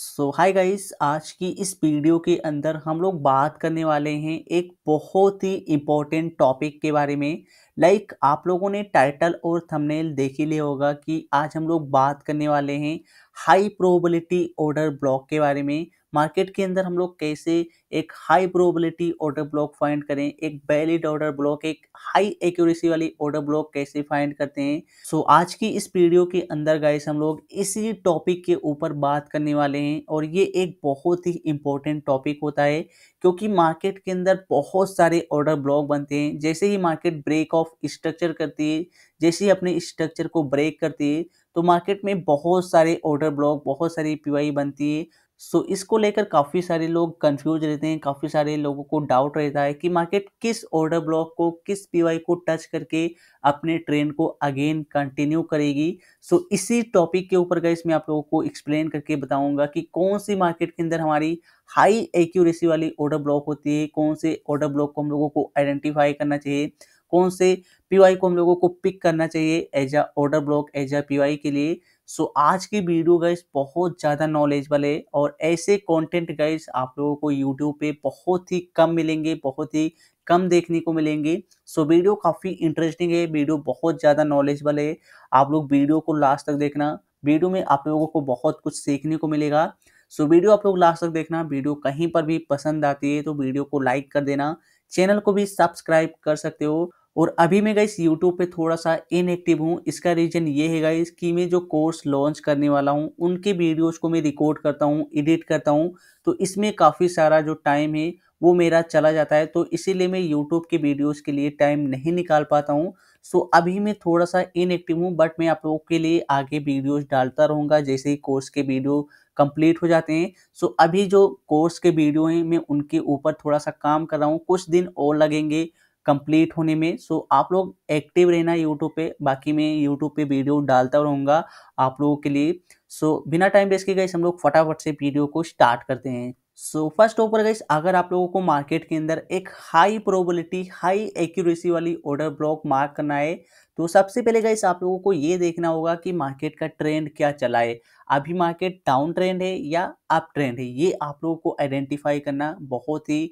सो hi guys आज की इस वीडियो के अंदर हम लोग बात करने वाले हैं एक बहुत ही इम्पोर्टेंट टॉपिक के बारे में लाइक like, आप लोगों ने टाइटल और थंबनेल देख ही लिया होगा कि आज हम लोग बात करने वाले हैं हाई प्रोबेबिलिटी ऑर्डर ब्लॉक के बारे में मार्केट के अंदर हम लोग कैसे एक high probability order block find करें एक वैलिड ऑर्डर ब्लॉक एक हाई एक्यूरेसी वाली ऑर्डर ब्लॉक कैसे फाइंड करते हैं सो so, आज की इस वीडियो के अंदर गाइस हम लोग इसी टॉपिक के ऊपर बात करने वाले हैं और ये एक बहुत ही इंपॉर्टेंट टॉपिक होता है क्योंकि मार्केट के अंदर बहुत सारे ऑर्डर ब्लॉक बनते हैं जैसे ही मार्केट ब्रेक ऑफ स्ट्रक्चर करती है जैसे ही अपने स्ट्रक्चर को ब्रेक करती है तो मार्केट में बहुत सारे ऑर्डर ब्लॉक बहुत सारी पीवाई बनती है सो so, इसको लेकर काफ़ी सारे लोग कंफ्यूज रहते हैं काफ़ी सारे लोगों को डाउट रहता है कि मार्केट किस ऑर्डर ब्लॉक को किस पीवाई को टच करके अपने ट्रेन को अगेन कंटिन्यू करेगी सो so, इसी टॉपिक के ऊपर गई मैं आप लोगों को एक्सप्लेन करके बताऊंगा कि कौन सी मार्केट के अंदर हमारी हाई एक्यूरेसी वाली ऑर्डर ब्लॉक होती है कौन से ऑर्डर ब्लॉक को हम लोगों को आइडेंटिफाई करना चाहिए कौन से पी को हम लोगों को पिक करना चाहिए as a order block as a P के लिए सो आज की वीडियो गाइस बहुत ज़्यादा नॉलेज वाले और ऐसे कंटेंट गाइस आप लोगों को यूट्यूब पे बहुत ही कम मिलेंगे बहुत ही कम देखने को मिलेंगे सो वीडियो काफ़ी इंटरेस्टिंग है वीडियो बहुत ज़्यादा नॉलेज वाले है आप लोग वीडियो को लास्ट तक देखना वीडियो में आप लोगों को बहुत कुछ सीखने को मिलेगा सो वीडियो आप लोग लास्ट तक देखना वीडियो कहीं पर भी पसंद आती है तो वीडियो को लाइक कर देना चैनल को भी सब्सक्राइब कर सकते हो और अभी मैं गाइस यूट्यूब पे थोड़ा सा इनएक्टिव हूँ इसका रीज़न ये है गाइस कि मैं जो कोर्स लॉन्च करने वाला हूँ उनके वीडियोस को मैं रिकॉर्ड करता हूँ एडिट करता हूँ तो इसमें काफ़ी सारा जो टाइम है वो मेरा चला जाता है तो इसीलिए मैं यूट्यूब के वीडियोस के लिए टाइम नहीं निकाल पाता हूँ सो अभी मैं थोड़ा सा इनएक्टिव हूँ बट मैं आप लोगों के लिए आगे वीडियोज़ डालता रहूँगा जैसे ही कोर्स के वीडियो कंप्लीट हो जाते हैं सो अभी जो कोर्स के वीडियो हैं मैं उनके ऊपर थोड़ा सा काम कर रहा हूँ कुछ दिन और लगेंगे कंप्लीट होने में सो आप लोग एक्टिव रहना यूट्यूब पे बाकी मैं यूट्यूब पे वीडियो डालता रहूँगा आप लोगों के लिए सो बिना टाइम वेस्ट के गए हम लोग फटाफट से वीडियो को स्टार्ट करते हैं so first of all guys अगर आप लोगों को मार्केट के अंदर एक हाई प्रोबेबिलिटी हाई एक्यूरेसी वाली ऑर्डर ब्लॉक मार्क करना है तो सबसे पहले गाइस आप लोगों को ये देखना होगा कि मार्केट का ट्रेंड क्या चला है अभी मार्केट डाउन ट्रेंड है या अप ट्रेंड है ये आप लोगों को आइडेंटिफाई करना बहुत ही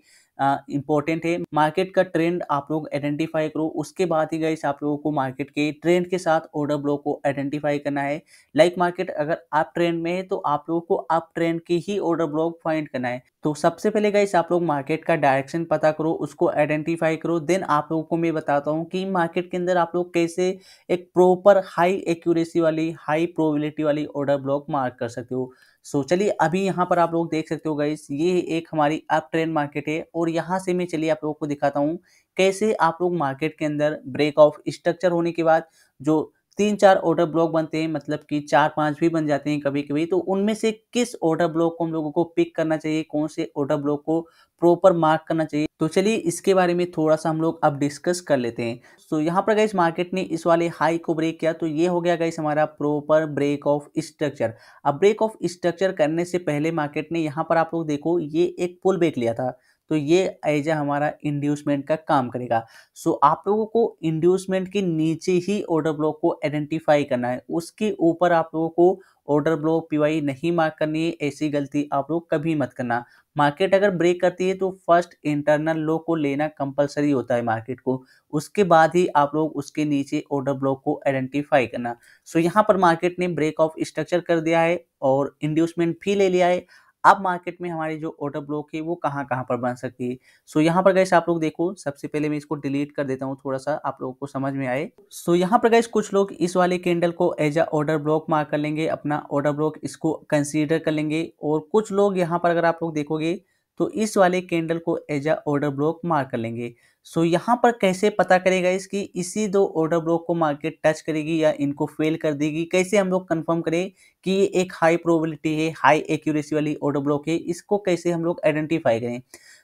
इंपॉर्टेंट है मार्केट का ट्रेंड आप लोग आइडेंटिफाई करो उसके बाद ही गाइस आप लोगों को मार्केट के ट्रेंड के साथ ऑर्डर ब्लॉक को आइडेंटिफाई करना है लाइक like मार्केट अगर आप ट्रेंड में है तो आप लोगों को आप ट्रेंड के ही ऑर्डर ब्लॉक फाइंड करना है तो सबसे पहले गाइस आप लोग मार्केट का डायरेक्शन पता करो उसको आइडेंटिफाई करो देन आप लोगों को मैं बताता हूँ कि मार्केट के अंदर आप लोग कैसे एक प्रॉपर हाई एक्यूरेसी वाली हाई प्रोबेबिलिटी वाली ऑर्डर ब्लॉक मार्क कर सकते हो सो so, चलिए अभी यहाँ पर आप लोग देख सकते हो गाइस ये एक हमारी अप ट्रेंड मार्केट है और यहाँ से मैं चलिए आप लोगों को दिखाता हूँ कैसे आप लोग मार्केट के अंदर ब्रेक ऑफ स्ट्रक्चर होने के बाद जो तीन चार ऑर्डर ब्लॉक बनते हैं मतलब कि चार पांच भी बन जाते हैं कभी कभी तो उनमें से किस ऑर्डर ब्लॉक को हम लोगों को पिक करना चाहिए कौन से ऑर्डर ब्लॉक को प्रॉपर मार्क करना चाहिए तो चलिए इसके बारे में थोड़ा सा हम लोग अब डिस्कस कर लेते हैं तो यहाँ पर गई मार्केट ने इस वाले हाई को ब्रेक किया तो ये हो गया गई हमारा प्रॉपर ब्रेक ऑफ स्ट्रक्चर अब ब्रेक ऑफ स्ट्रक्चर करने से पहले मार्केट ने यहाँ पर आप लोग देखो ये एक पुल बेक लिया था तो ये एज ए हमारा इंड्यूसमेंट का काम करेगा सो आप लोगों को इंड्यूसमेंट के नीचे ही ऑर्डर ब्लॉक को आइडेंटिफाई करना है उसके ऊपर आप लोगों को ऑर्डर ब्लॉक पीवाई नहीं मार्क करनी है ऐसी गलती आप लोग कभी मत करना मार्केट अगर ब्रेक करती है तो फर्स्ट इंटरनल लो को लेना कंपलसरी होता है मार्केट को उसके बाद ही आप लोग उसके नीचे ऑर्डर ब्लॉक को आइडेंटिफाई करना सो so, यहाँ पर मार्केट ने ब्रेक ऑफ स्ट्रक्चर कर दिया है और इंड्यूसमेंट फी ले लिया है अब मार्केट में हमारी जो ऑर्डर ब्लॉक है वो कहाँ कहाँ पर बन सकती है सो यहाँ पर गैस आप लोग देखो सबसे पहले मैं इसको डिलीट कर देता हूँ थोड़ा सा आप लोगों को समझ में आए सो यहाँ पर गैस कुछ लोग इस वाले कैंडल को as a order block mark कर लेंगे अपना ऑर्डर ब्लॉक इसको कंसिडर कर लेंगे और कुछ लोग यहाँ पर अगर आप लोग देखोगे तो इस वाले कैंडल को as a order block mark कर लेंगे सो यहाँ पर कैसे पता करेगा इसकी इसी दो ऑर्डर ब्लॉक को मार्केट टच करेगी या इनको फेल कर देगी कैसे हम लोग कंफर्म करें कि ये एक हाई प्रोबेबिलिटी है हाई एक्यूरेसी वाली ऑर्डर ब्लॉक है इसको कैसे हम लोग आइडेंटिफाई करें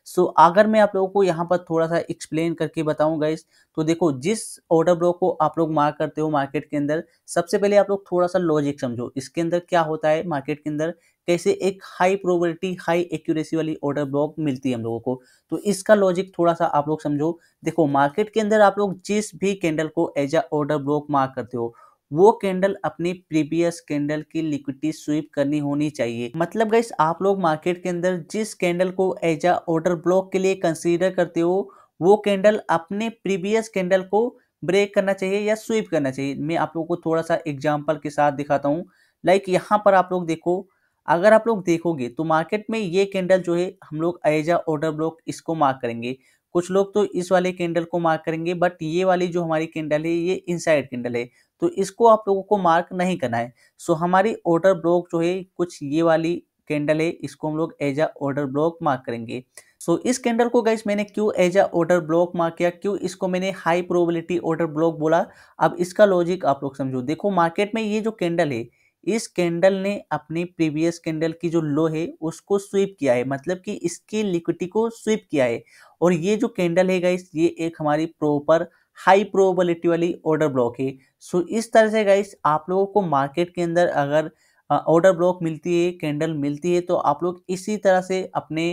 सो so, अगर मैं आप लोगों को यहाँ पर थोड़ा सा एक्सप्लेन करके बताऊँ गाइस तो देखो जिस ऑर्डर ब्लॉक को आप लोग मार्क करते हो मार्केट के अंदर सबसे पहले आप लोग थोड़ा सा लॉजिक समझो इसके अंदर क्या होता है मार्केट के अंदर कैसे एक हाई प्रोबेबिलिटी हाई एक्यूरेसी वाली ऑर्डर ब्लॉक मिलती है हम लोगों को तो इसका लॉजिक थोड़ा सा आप लोग समझो देखो मार्केट के अंदर आप लोग जिस भी कैंडल को as a order block mark करते हो वो कैंडल अपनी प्रीवियस कैंडल की लिक्विडिटी स्वीप करनी होनी चाहिए मतलब गैस आप लोग मार्केट के अंदर जिस कैंडल को एज अ ऑर्डर ब्लॉक के लिए कंसीडर करते हो वो कैंडल अपने प्रीवियस कैंडल को ब्रेक करना चाहिए या स्वीप करना चाहिए मैं आप लोगों को थोड़ा सा एग्जाम्पल के साथ दिखाता हूँ लाइक यहाँ पर आप लोग देखो अगर आप लोग देखोगे तो मार्केट में ये कैंडल जो है हम लोग एजा ऑर्डर ब्लॉक इसको मार्क करेंगे कुछ लोग तो इस वाले कैंडल को मार्क करेंगे बट ये वाली जो हमारी कैंडल है ये इनसाइड कैंडल है तो इसको आप लोगों को मार्क नहीं करना है सो हमारी ऑर्डर ब्लॉक जो है कुछ ये वाली कैंडल है इसको हम लोग as a order block mark करेंगे सो so, इस कैंडल को गाइस मैंने क्यों as a order block mark किया क्यों इसको मैंने हाई प्रोबेबिलिटी ऑर्डर ब्लॉक बोला अब इसका लॉजिक आप लोग समझो देखो मार्केट में ये जो कैंडल है इस कैंडल ने अपने प्रीवियस कैंडल की जो लो है उसको स्वीप किया है मतलब कि इसकी लिक्विटी को स्वीप किया है और ये जो कैंडल है गाइस ये एक हमारी प्रॉपर हाई प्रोबेबिलिटी वाली ऑर्डर ब्लॉक है सो इस तरह से गाइस आप लोगों को मार्केट के अंदर अगर ऑर्डर ब्लॉक मिलती है कैंडल मिलती है तो आप लोग इसी तरह से अपने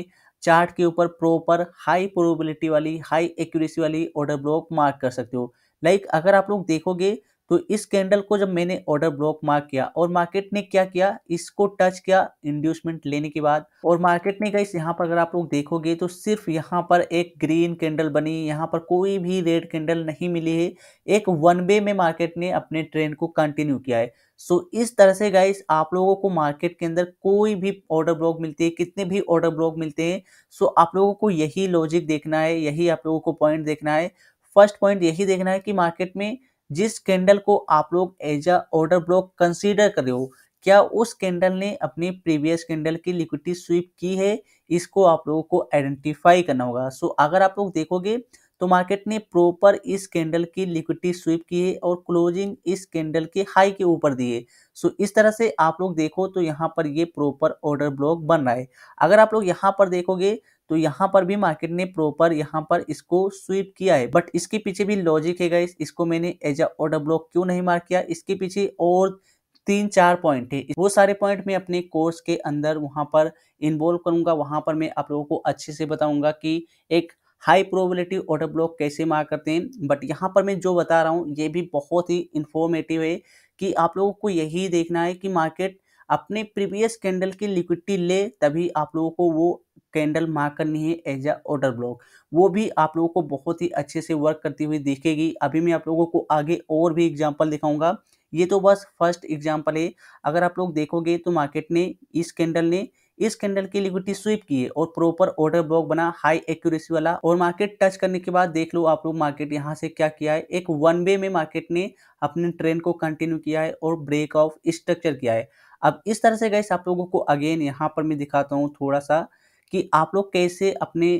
चार्ट के ऊपर प्रॉपर हाई प्रोबेबिलिटी वाली हाई एक्यूरेसी वाली ऑर्डर ब्लॉक मार्क कर सकते हो लाइक like, अगर आप लोग देखोगे तो इस कैंडल को जब मैंने ऑर्डर ब्लॉक मार्क किया और मार्केट ने क्या किया इसको टच किया इंड्यूसमेंट लेने के बाद और मार्केट ने गई यहाँ पर अगर आप लोग देखोगे तो सिर्फ यहाँ पर एक ग्रीन कैंडल बनी यहाँ पर कोई भी रेड कैंडल नहीं मिली है एक वन वे में मार्केट ने अपने ट्रेंड को कंटिन्यू किया है सो so, इस तरह से गाइस आप लोगों को मार्केट के अंदर कोई भी ऑर्डर ब्लॉक मिलते हैं कितने भी ऑर्डर ब्लॉक मिलते हैं सो so, आप लोगों को यही लॉजिक देखना है यही आप लोगों को पॉइंट देखना है फर्स्ट पॉइंट यही देखना है कि मार्केट में जिस कैंडल को आप लोग as a order block consider कर रहे हो क्या उस कैंडल ने अपने प्रीवियस कैंडल की लिक्विडिटी स्वीप की है इसको आप लोगों को आइडेंटिफाई करना होगा सो so, अगर आप लोग देखोगे तो मार्केट ने प्रॉपर इस कैंडल की लिक्विडिटी स्वीप की है और क्लोजिंग इस कैंडल के हाई के ऊपर दी है सो so, इस तरह से आप लोग देखो तो यहाँ पर ये प्रॉपर ऑर्डर ब्लॉक बन रहा है अगर आप लोग यहाँ पर देखोगे तो यहाँ पर भी मार्केट ने प्रॉपर यहाँ पर इसको स्वीप किया है बट इसके पीछे भी लॉजिक है गाइस इसको मैंने एज अ ऑर्डर ब्लॉक क्यों नहीं मार्क किया इसके पीछे और तीन चार पॉइंट है वो सारे पॉइंट मैं अपने कोर्स के अंदर वहाँ पर इन्वॉल्व करूँगा वहाँ पर मैं आप लोगों को अच्छे से बताऊँगा कि एक हाई प्रोबेबिलिटी ऑटो ब्लॉक कैसे मार करते हैं बट यहाँ पर मैं जो बता रहा हूँ ये भी बहुत ही इन्फॉर्मेटिव है कि आप लोगों को यही देखना है कि मार्केट अपने प्रीवियस कैंडल की लिक्विडिटी ले तभी आप लोगों को वो कैंडल मार्क करनी है एज अ ऑर्डर ब्लॉक वो भी आप लोगों को बहुत ही अच्छे से वर्क करती हुई दिखेगी अभी मैं आप लोगों को आगे और भी एग्जाम्पल दिखाऊंगा ये तो बस फर्स्ट एग्जाम्पल है अगर आप लोग देखोगे तो मार्केट ने इस कैंडल ने इस कैंडल की लिक्विडिटी स्वीप की है और प्रॉपर ऑर्डर ब्लॉक बना हाई एक्यूरेसी वाला और मार्केट टच करने के बाद देख लो आप लोग मार्केट यहाँ से क्या किया है एक वन वे में मार्केट ने अपने ट्रेंड को कंटिन्यू किया है और ब्रेक ऑफ स्ट्रक्चर किया है अब इस तरह से गैस आप लोगों को अगेन यहाँ पर मैं दिखाता हूँ थोड़ा सा कि आप लोग कैसे अपने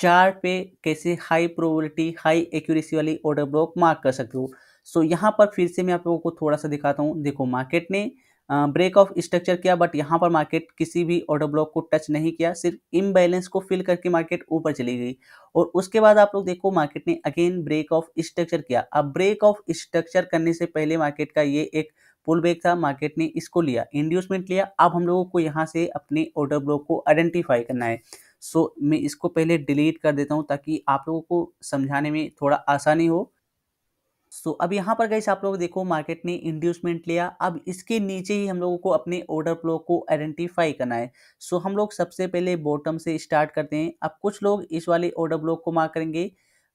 चार्ट पे कैसे हाई प्रोबेबिलिटी हाई एक्यूरेसी वाली ऑर्डर ब्लॉक मार्क कर सकते हो सो so, यहाँ पर फिर से मैं आप लोगों को थोड़ा सा दिखाता हूँ देखो मार्केट ने ब्रेक ऑफ स्ट्रक्चर किया बट यहाँ पर मार्केट किसी भी ऑर्डर ब्लॉक को टच नहीं किया सिर्फ इम्बैलेंस को फिल करके मार्केट ऊपर चली गई और उसके बाद आप लोग देखो मार्केट ने अगेन ब्रेक ऑफ स्ट्रक्चर किया अब ब्रेक ऑफ स्ट्रक्चर करने से पहले मार्केट का ये एक पुल बैक था मार्केट ने इसको लिया इंड्यूसमेंट लिया अब हम लोगों को यहाँ से अपने ऑर्डर ब्लॉक को आइडेंटिफाई करना है सो so, मैं इसको पहले डिलीट कर देता हूँ ताकि आप लोगों को समझाने में थोड़ा आसानी हो सो so, अब यहाँ पर गई आप लोग देखो मार्केट ने इंड्यूसमेंट लिया अब इसके नीचे ही हम लोगों को अपने ऑर्डर ब्लॉक को आइडेंटिफाई करना है सो so, हम लोग सबसे पहले बॉटम से स्टार्ट करते हैं अब कुछ लोग इस वाले ऑर्डर ब्लॉक को मार्क करेंगे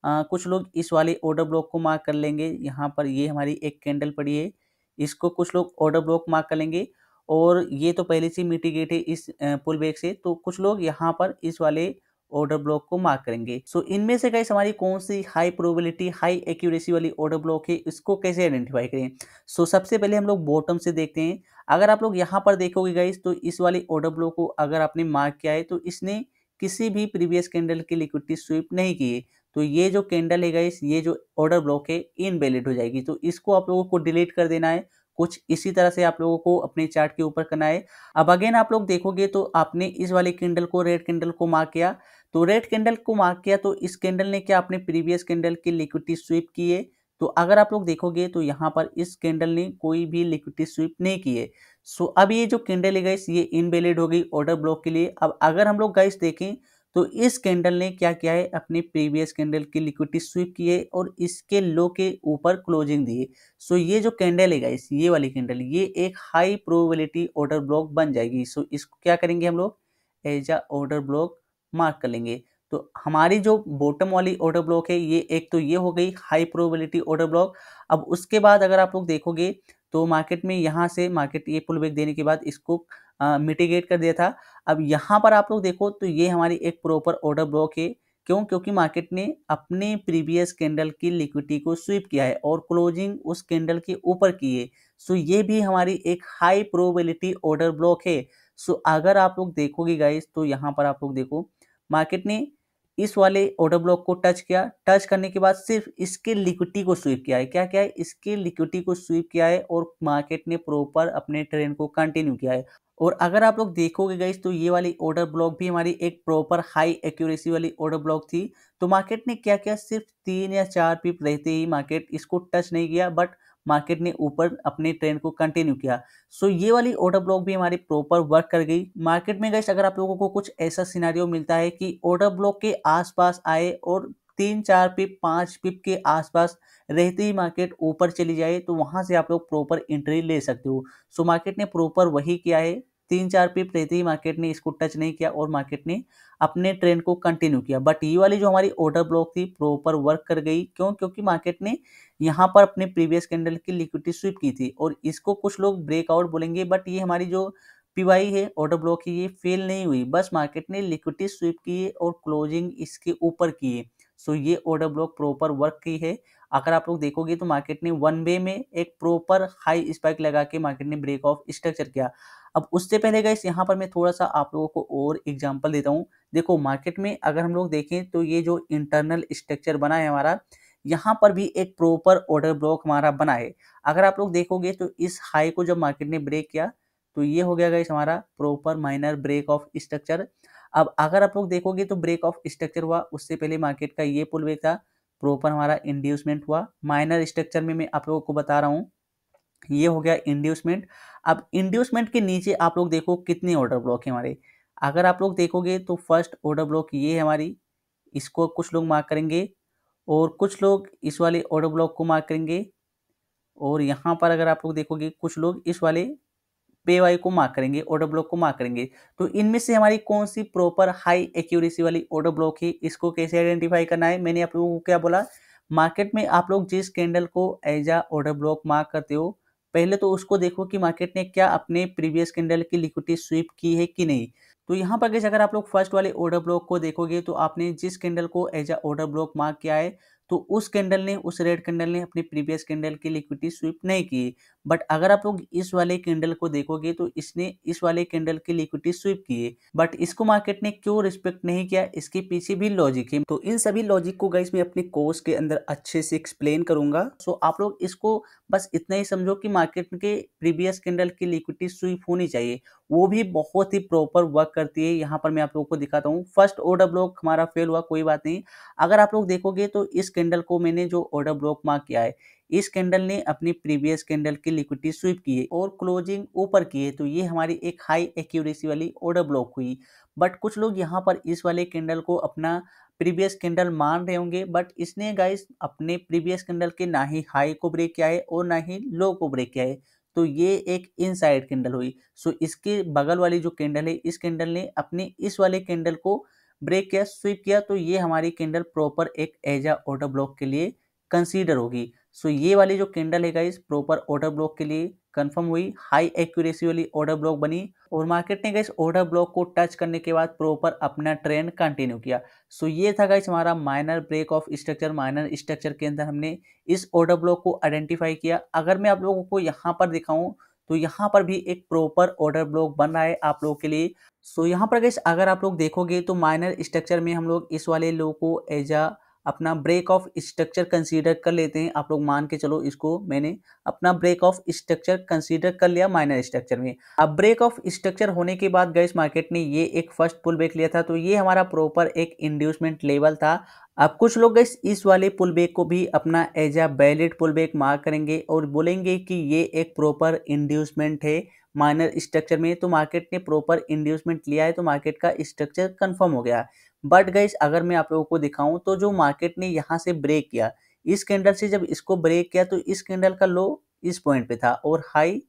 आ, कुछ लोग इस वाले ऑर्डर ब्लॉक को मार्क कर लेंगे यहाँ पर ये हमारी एक कैंडल पड़ी है इसको कुछ लोग ऑर्डर ब्लॉक मार्क कर लेंगे और ये तो पहले से मिटिगेट है इस पुल बैग से तो कुछ लोग यहाँ पर इस वाले ऑर्डर ब्लॉक को मार्क करेंगे सो so, इनमें से गाइस हमारी कौन सी हाई प्रोबेबिलिटी हाई एक्यूरेसी वाली ऑर्डर ब्लॉक है इसको कैसे आइडेंटिफाई करें सो so, सबसे पहले हम लोग बॉटम से देखते हैं अगर आप लोग यहाँ पर देखोगे गाइस तो इस वाले ऑर्डर ब्लॉक को अगर आपने मार्क किया है तो इसने किसी भी प्रीवियस कैंडल की लिक्विडिटी स्वीप नहीं की तो ये जो कैंडल है गाइस ये जो ऑर्डर ब्लॉक है इनवैलिड हो जाएगी तो इसको आप लोगों को डिलीट कर देना है कुछ इसी तरह से आप लोगों को अपने चार्ट के ऊपर करना है अब अगेन आप लोग देखोगे तो आपने इस वाले कैंडल को रेड कैंडल को मार्क किया तो रेड कैंडल को मार्क किया तो इस कैंडल ने क्या अपने प्रीवियस कैंडल की लिक्विडिटी स्वीप की है तो अगर आप लोग देखोगे तो यहाँ पर इस कैंडल ने कोई भी लिक्विडिटी स्वीप नहीं की है सो अब ये जो कैंडल है गाइस ये इनवैलिड हो गई ऑर्डर ब्लॉक के लिए अब अगर हम लोग गाइस देखें तो इस कैंडल ने क्या किया है अपने प्रीवियस कैंडल की लिक्विडिटी स्वीप की है और इसके लो के ऊपर क्लोजिंग दी सो ये जो कैंडल है गाइस ये वाली कैंडल ये एक हाई प्रोबेबिलिटी ऑर्डर ब्लॉक बन जाएगी सो इसको क्या करेंगे हम लोग as a order block mark कर लेंगे तो हमारी जो बॉटम वाली ऑर्डर ब्लॉक है ये एक तो ये हो गई हाई प्रोबेबिलिटी ऑर्डर ब्लॉक अब उसके बाद अगर आप लोग देखोगे तो मार्केट में यहाँ से मार्केट ये पुल बैक देने के बाद इसको मिटिगेट कर दिया था अब यहाँ पर आप लोग देखो तो ये हमारी एक प्रॉपर ऑर्डर ब्लॉक है क्यों क्योंकि मार्केट ने अपने प्रीवियस कैंडल की लिक्विडिटी को स्वीप किया है और क्लोजिंग उस कैंडल के ऊपर की है सो ये भी हमारी एक हाई प्रोबेबिलिटी ऑर्डर ब्लॉक है सो अगर आप लोग देखोगे गाइस तो यहाँ पर आप लोग देखो मार्केट ने इस वाले ऑर्डर ब्लॉक को टच किया टच करने के बाद सिर्फ इसके लिक्विटी को स्वीप किया है क्या क्या है इसके लिक्विटी को स्वीप किया है और मार्केट ने प्रॉपर अपने ट्रेन को कंटिन्यू किया है और अगर आप लोग देखोगे गई तो ये वाली ऑर्डर ब्लॉक भी हमारी एक प्रॉपर हाई एक्यूरेसी वाली ऑर्डर ब्लॉक थी तो मार्केट ने क्या किया सिर्फ तीन या चार पिप रहते ही मार्केट इसको टच नहीं किया बट मार्केट ने ऊपर अपने ट्रेंड को कंटिन्यू किया सो ये वाली ऑर्डर ब्लॉक भी हमारी प्रॉपर वर्क कर गई मार्केट में गए अगर आप लोगों को कुछ ऐसा सिनारियो मिलता है कि ऑर्डर ब्लॉक के आसपास आए और तीन चार पिप पाँच पिप के आसपास रहते ही मार्केट ऊपर चली जाए तो वहाँ से आप लोग प्रॉपर एंट्री ले सकते हो सो मार्केट ने प्रॉपर वही किया है तीन चार पिप रहती ही मार्केट ने इसको टच नहीं किया और मार्केट ने अपने ट्रेंड को कंटिन्यू किया बट ये वाली जो हमारी ऑर्डर ब्लॉक थी प्रॉपर वर्क कर गई क्यों क्योंकि मार्केट ने यहाँ पर अपने प्रीवियस कैंडल की लिक्विडिटी स्विप की थी और इसको कुछ लोग ब्रेकआउट बोलेंगे बट ये हमारी जो पीवाई है ऑर्डर ब्लॉक है ये फेल नहीं हुई बस मार्केट ने लिक्विडिटी स्विप की है और क्लोजिंग इसके ऊपर की है सो ये ऑर्डर ब्लॉक प्रॉपर वर्क की है अगर आप लोग देखोगे तो मार्केट ने वन वे में एक प्रॉपर हाई स्पाइक लगा के मार्केट ने ब्रेक ऑफ स्ट्रक्चर किया अब उससे पहले गए यहाँ पर मैं थोड़ा सा आप लोगों को और एग्जाम्पल देता हूँ देखो मार्केट में अगर हम लोग देखें तो ये जो इंटरनल स्ट्रक्चर बना है हमारा यहाँ पर भी एक प्रॉपर ऑर्डर ब्लॉक हमारा बना है अगर आप लोग देखोगे तो इस हाई को जब मार्केट ने ब्रेक किया तो ये हो गया गाइस हमारा proper minor break of structure अब अगर आप लोग देखोगे तो ब्रेक ऑफ स्ट्रक्चर हुआ उससे पहले मार्केट का ये पुल ब्रेक था प्रॉपर हमारा इंड्यूसमेंट हुआ माइनर स्ट्रक्चर में मैं आप लोगों को बता रहा हूँ ये हो गया इंड्यूसमेंट अब इंड्यूसमेंट के नीचे आप लोग देखो कितने ऑर्डर ब्लॉक है हमारे अगर आप लोग देखोगे तो फर्स्ट ऑर्डर ब्लॉक ये है हमारी इसको कुछ लोग मार्क करेंगे और कुछ लोग इस वाले ऑर्डर ब्लॉक को मार्क करेंगे और यहाँ पर अगर आप लोग देखोगे कुछ लोग इस वाले पे वाई को मार्क करेंगे ऑर्डर ब्लॉक को मार्क करेंगे तो इनमें से हमारी कौन सी प्रॉपर हाई एक्यूरेसी वाली ऑर्डर ब्लॉक है इसको कैसे आइडेंटिफाई करना है मैंने आप लोगों को क्या बोला मार्केट में आप लोग जिस कैंडल को as a order block mark करते हो पहले तो उसको देखो कि मार्केट ने क्या अपने प्रीवियस कैंडल की लिक्विटी स्वीप की है कि नहीं तो यहाँ पर अगर आप लोग फर्स्ट वाले ऑर्डर ब्लॉक को देखोगे तो आपने जिस कैंडल को as a order block mark किया है तो उस कैंडल ने उस रेड कैंडल ने अपने प्रीवियस कैंडल की लिक्विडिटी स्वीप नहीं की बट अगर आप लोग इस वाले कैंडल को देखोगे तो इसने इस वाले कैंडल की लिक्विडिटी स्वीप की है बट इसको मार्केट ने क्यों रिस्पेक्ट नहीं किया इसके पीछे भी लॉजिक है तो इन सभी लॉजिक को गाइस मैं अपने कोर्स के अंदर अच्छे से एक्सप्लेन करूंगा सो आप लोग इसको बस इतना ही समझो कि मार्केट के प्रीवियस कैंडल की लिक्विडिटी स्वीप होनी चाहिए वो भी बहुत ही प्रॉपर वर्क करती है यहाँ पर मैं आप लोगों को दिखाता हूँ फर्स्ट ऑर्डर ब्लॉक हमारा फेल हुआ कोई बात नहीं अगर आप लोग देखोगे तो इस कैंडल को मैंने जो ऑर्डर ब्लॉक मार्क किया है इस कैंडल ने अपनी प्रीवियस कैंडल की लिक्विडिटी स्वीप की है और क्लोजिंग ऊपर की है तो ये हमारी एक हाई एक्यूरेसी वाली ऑर्डर ब्लॉक हुई बट कुछ लोग यहाँ पर इस वाले कैंडल को अपना प्रीवियस कैंडल मान रहे होंगे बट इसने गाइस अपने प्रीवियस कैंडल के ना ही हाई को ब्रेक किया है और ना ही लो को ब्रेक किया है तो ये एक इनसाइड कैंडल हुई सो so, इसके बगल वाली जो कैंडल है इस कैंडल ने अपने इस वाले कैंडल को ब्रेक किया स्वीप किया तो ये हमारी कैंडल प्रॉपर एक एजा ऑर्डर ब्लॉक के लिए कंसीडर होगी सो so, ये वाली जो कैंडल है गाइस प्रॉपर ऑर्डर ब्लॉक के लिए कंफर्म हुई हाई एक्यूरेसी वाली ऑर्डर ब्लॉक बनी और मार्केट ने गई ऑर्डर ब्लॉक को टच करने के बाद प्रॉपर अपना ट्रेंड कंटिन्यू किया सो ये था गई हमारा minor break of structure minor structure के अंदर हमने इस ऑर्डर ब्लॉक को आइडेंटिफाई किया अगर मैं आप लोगों को यहाँ पर दिखाऊँ तो यहाँ पर भी एक प्रॉपर ऑर्डर ब्लॉक बन रहा है आप लोगों के लिए सो so, यहाँ पर गैस अगर आप लोग देखोगे तो माइनर स्ट्रक्चर में हम लोग इस वाले लो को एज अ अपना ब्रेक ऑफ स्ट्रक्चर कंसीडर कर लेते हैं आप लोग मान के चलो इसको मैंने अपना ब्रेक ऑफ स्ट्रक्चर कंसीडर कर लिया माइनर स्ट्रक्चर में अब ब्रेक ऑफ स्ट्रक्चर होने के बाद गैस मार्केट ने ये एक फर्स्ट पुल बैक लिया था तो ये हमारा प्रॉपर एक इंड्यूसमेंट लेवल था अब कुछ लोग गैस इस वाले पुल बैक को भी अपना as a valid pull back mark करेंगे और बोलेंगे कि ये एक प्रॉपर इंड्यूसमेंट है माइनर स्ट्रक्चर में तो मार्केट ने प्रॉपर इंड्यूसमेंट लिया है तो मार्केट का स्ट्रक्चर कंफर्म हो गया बट गाइज अगर मैं आप लोगों को दिखाऊं तो जो मार्केट ने यहाँ से ब्रेक किया इस कैंडल से जब इसको ब्रेक किया तो इस कैंडल का लो इस पॉइंट पे था और हाई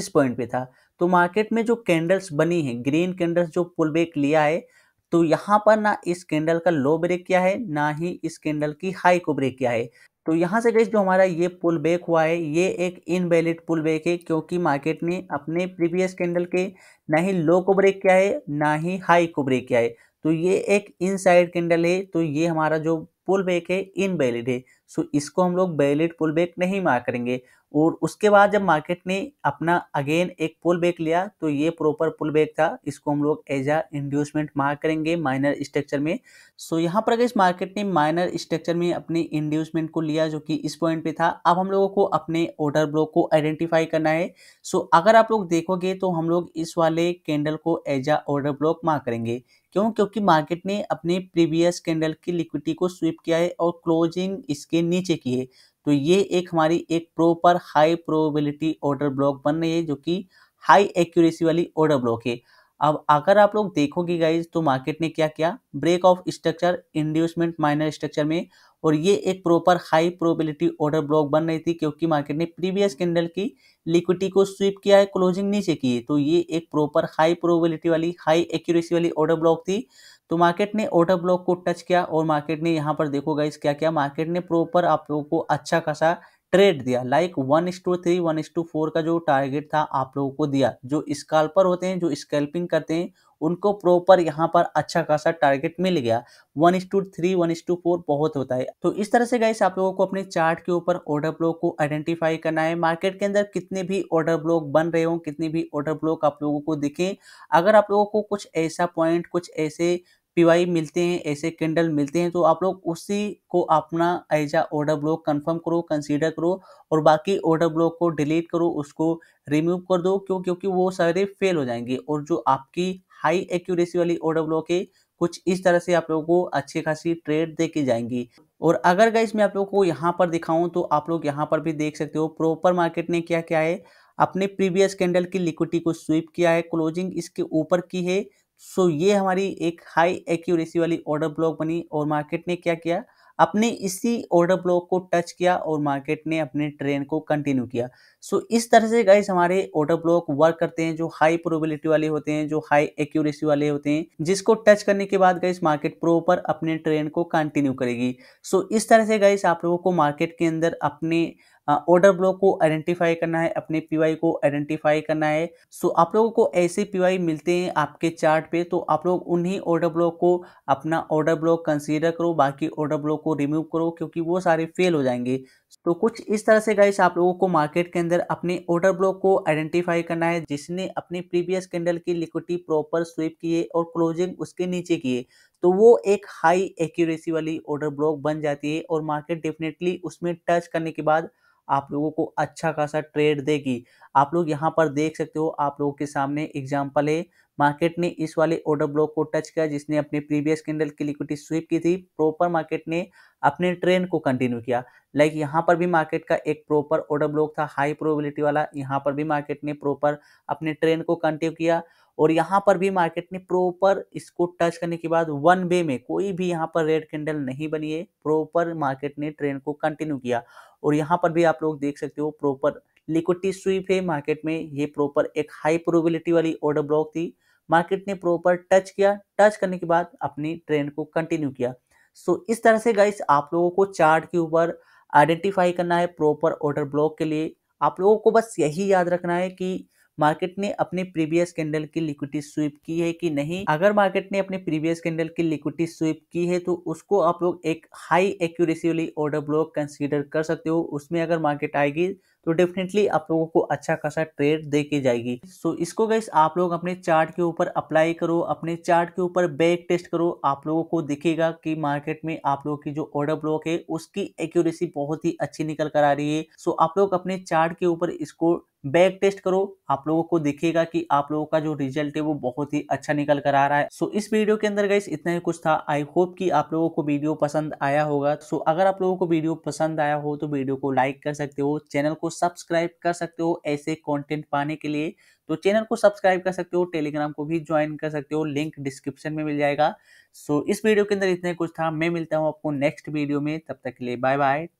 इस पॉइंट पे था तो मार्केट में जो कैंडल्स बनी है ग्रीन कैंडल्स जो पुल ब्रेक लिया है तो यहाँ पर ना इस कैंडल का लो ब्रेक किया है ना ही इस कैंडल की हाई को ब्रेक किया है तो यहाँ से गई जो हमारा ये पुल बैक हुआ है ये एक इनवैलिड पुल बैक है क्योंकि मार्केट ने अपने प्रीवियस कैंडल के ना ही लो को ब्रेक किया है ना ही हाई को ब्रेक किया है तो ये एक इन साइड कैंडल है तो ये हमारा जो पुल बैक है इनवैलिड है सो इसको हम लोग बैलेट पुल बैक नहीं मार करेंगे और उसके बाद जब मार्केट ने अपना अगेन एक पुल बैक लिया तो ये प्रॉपर पुल बैक था इसको हम लोग एज आ इंड्यूसमेंट मार्क करेंगे माइनर स्ट्रक्चर में सो यहाँ पर अगर इस मार्केट ने माइनर स्ट्रक्चर में अपने इंड्यूसमेंट को लिया जो कि इस पॉइंट पे था अब हम लोगों को अपने ऑर्डर ब्लॉक को आइडेंटिफाई करना है सो अगर आप लोग देखोगे तो हम लोग इस वाले कैंडल को as a order block mark करेंगे क्यों क्योंकि मार्केट ने अपने प्रीवियस कैंडल की लिक्विडिटी को स्वीप किया है और क्लोजिंग इसके नीचे की है तो ये एक हमारी एक proper high probability order block बन रही है जो कि हाई एक्यूरेसी वाली ऑर्डर ब्लॉक है अब अगर आप लोग देखोगे गाइज तो मार्केट ने क्या किया break of structure inducement minor structure में और ये एक proper high probability order block बन रही थी क्योंकि मार्केट ने प्रीवियस कैंडल की लिक्विडिटी को स्वीप किया है क्लोजिंग नीचे की है तो ये एक प्रॉपर हाई प्रोबेबिलिटी वाली हाई एक्यूरेसी वाली ऑर्डर ब्लॉक थी तो मार्केट ने ऑर्डर ब्लॉक को टच किया और मार्केट ने यहाँ पर देखो गाइस क्या किया मार्केट ने प्रॉपर आप लोगों को अच्छा खासा ट्रेड दिया like one is to three one is to four का जो टारगेट था आप लोगों को दिया जो स्कैल्पर होते हैं जो स्कैल्पिंग करते हैं उनको प्रॉपर यहाँ पर अच्छा खासा टारगेट मिल गया one is to three one is to four बहुत होता है तो इस तरह से गाइस आप लोगों को अपने चार्ट के ऊपर ऑर्डर ब्लॉक को आइडेंटिफाई करना है मार्केट के अंदर कितने भी ऑर्डर ब्लॉक बन रहे हों कितने भी ऑर्डर ब्लॉक आप लोगों को दिखे अगर आप लोगों को कुछ ऐसा पॉइंट कुछ ऐसे पीवाई मिलते हैं ऐसे कैंडल मिलते हैं तो आप लोग उसी को अपना as a order block confirm करो कंसीडर करो और बाकी ऑर्डर ब्लॉक को डिलीट करो उसको रिमूव कर दो क्यों क्योंकि वो सारे फेल हो जाएंगे और जो आपकी हाई एक्यूरेसी वाली ऑर्डर ब्लॉक है कुछ इस तरह से आप लोगों को अच्छी खासी ट्रेड दे के जाएंगी और अगर गाइस मैं आप लोगों को यहाँ पर दिखाऊँ तो आप लोग यहाँ पर भी देख सकते हो प्रॉपर मार्केट ने क्या क्या है अपने प्रीवियस कैंडल की लिक्विटी को स्वीप किया है क्लोजिंग इसके ऊपर की है सो ये हमारी एक हाई एक्यूरेसी वाली ऑर्डर ब्लॉक बनी और मार्केट ने क्या किया अपने इसी ऑर्डर ब्लॉक को टच किया और मार्केट ने अपने ट्रेंड को कंटिन्यू किया सो so, इस तरह से गाइस हमारे ऑर्डर ब्लॉक वर्क करते हैं जो हाई प्रोबेबिलिटी वाले होते हैं जो हाई एक्यूरेसी वाले होते हैं जिसको टच करने के बाद गाइस मार्केट प्रोपर अपने ट्रेंड को कंटिन्यू करेगी सो so, इस तरह से गाइस आप लोगों को मार्केट के अंदर अपने ऑर्डर ब्लॉक को आइडेंटिफाई करना है अपने पीवाई को आइडेंटिफाई करना है सो आप लोगों को ऐसे पीवाई मिलते हैं आपके चार्ट पे तो आप लोग उन्हीं ऑर्डर ब्लॉक को अपना ऑर्डर ब्लॉक कंसीडर करो बाकी ऑर्डर ब्लॉक को रिमूव करो क्योंकि वो सारे फेल हो जाएंगे तो कुछ इस तरह से गाइस आप लोगों को मार्केट के अंदर अपने ऑर्डर ब्लॉक को आइडेंटिफाई करना है जिसने अपने प्रीवियस कैंडल की लिक्विडिटी प्रॉपर स्वीप किए और क्लोजिंग उसके नीचे किए तो वो एक हाई एक्यूरेसी वाली ऑर्डर ब्लॉक बन जाती है और मार्केट डेफिनेटली उसमें टच करने के बाद आप लोगों को अच्छा खासा ट्रेड देगी आप लोग यहाँ पर देख सकते हो आप लोगों के सामने एग्जाम्पल है मार्केट ने इस वाले ऑर्डर ब्लॉक को टच किया जिसने अपने प्रीवियस कैंडल की लिक्विडिटी स्वीप की थी प्रॉपर मार्केट ने अपने ट्रेंड को कंटिन्यू किया लाइक यहाँ पर भी मार्केट का एक प्रॉपर ऑर्डर ब्लॉक था हाई प्रोबेबिलिटी वाला यहाँ पर भी मार्केट ने प्रॉपर अपने ट्रेंड को कंटिन्यू किया और यहाँ पर भी मार्केट ने प्रॉपर इसको टच करने के बाद वन वे में कोई भी यहाँ पर रेड कैंडल नहीं बनी है प्रॉपर मार्केट ने ट्रेंड को कंटिन्यू किया और यहाँ पर भी आप लोग देख सकते हो प्रॉपर लिक्विटी स्वीप है मार्केट में ये प्रॉपर एक हाई प्रोबिलिटी वाली ऑर्डर ब्लॉक थी मार्केट ने प्रॉपर टच किया टच करने के बाद अपनी ट्रेंड को कंटिन्यू किया सो इस तरह से गाइस आप लोगों को चार्ट के ऊपर आइडेंटिफाई करना है प्रॉपर ऑर्डर ब्लॉक के लिए आप लोगों को बस यही याद रखना है कि मार्केट ने अपने प्रीवियस कैंडल की लिक्विटी स्वीप की है कि नहीं अगर मार्केट ने अपने प्रीवियस कैंडल की लिक्विटी स्वीप की है तो उसको आप लोग एक हाई एक्यूरेसी वाली ऑर्डर ब्लॉक कंसीडर कर सकते हो उसमें अगर मार्केट आएगी तो डेफिनेटली आप लोगों को अच्छा खासा ट्रेड दे के जाएगी सो so, इसको गैस आप लोग अपने चार्ट के ऊपर अप्लाई करो अपने चार्ट के ऊपर बैक टेस्ट करो आप लोगों को दिखेगा कि मार्केट में आप लोगों की जो ऑर्डर ब्लॉक है उसकी एक्यूरेसी बहुत ही अच्छी निकल कर आ रही है सो so, आप लोग अपने चार्ट के ऊपर इसको बैक टेस्ट करो आप लोगों को दिखेगा कि आप लोगों का जो रिजल्ट है वो बहुत ही अच्छा निकल कर आ रहा है सो so, इस वीडियो के अंदर गई इतना ही कुछ था आई होप कि आप लोगों को वीडियो पसंद आया होगा सो so, अगर आप लोगों को वीडियो पसंद आया हो तो वीडियो को लाइक कर सकते हो चैनल को सब्सक्राइब कर सकते हो ऐसे कॉन्टेंट पाने के लिए तो चैनल को सब्सक्राइब कर सकते हो टेलीग्राम को भी ज्वाइन कर सकते हो लिंक डिस्क्रिप्शन में मिल जाएगा सो so, इस वीडियो के अंदर इतना ही कुछ था मैं मिलता हूँ आपको नेक्स्ट वीडियो में तब तक के लिए बाय बाय